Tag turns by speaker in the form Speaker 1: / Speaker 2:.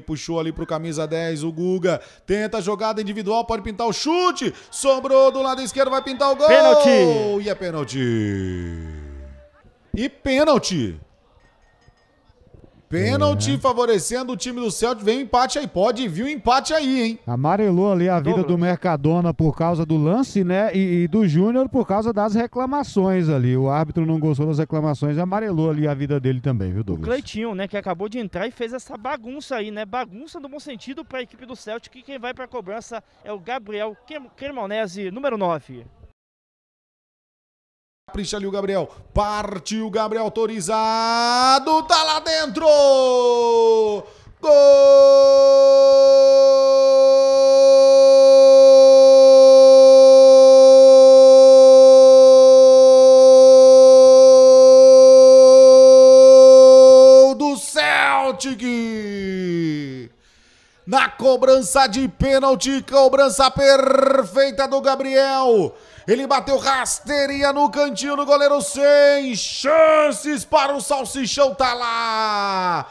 Speaker 1: Puxou ali pro camisa 10, o Guga. Tenta a jogada individual, pode pintar o chute. Sobrou do lado esquerdo, vai pintar o gol. Pênalti.
Speaker 2: E é pênalti. E pênalti. Pênalti é. favorecendo o time do
Speaker 3: Celtic. Vem o um empate aí. Pode vir o um empate aí, hein?
Speaker 4: Amarelou ali a vida Dobro. do Mercadona por causa do lance, né? E, e do Júnior por causa das reclamações ali. O árbitro não gostou das reclamações, amarelou ali a vida dele também, viu, Douglas? O
Speaker 5: Cleitinho, né? Que acabou de entrar e fez essa bagunça aí, né? Bagunça no bom sentido para a equipe do Celtic. Que quem vai para a cobrança é o Gabriel Cremonese, número 9. Capricha ali o Gabriel. parte
Speaker 1: o Gabriel autorizado. Tá lá dentro! Gol do Celtic! na cobrança de pênalti, cobrança perfeita do Gabriel. Ele bateu rasteirinha no cantinho do goleiro sem chances para o salsichão tá lá.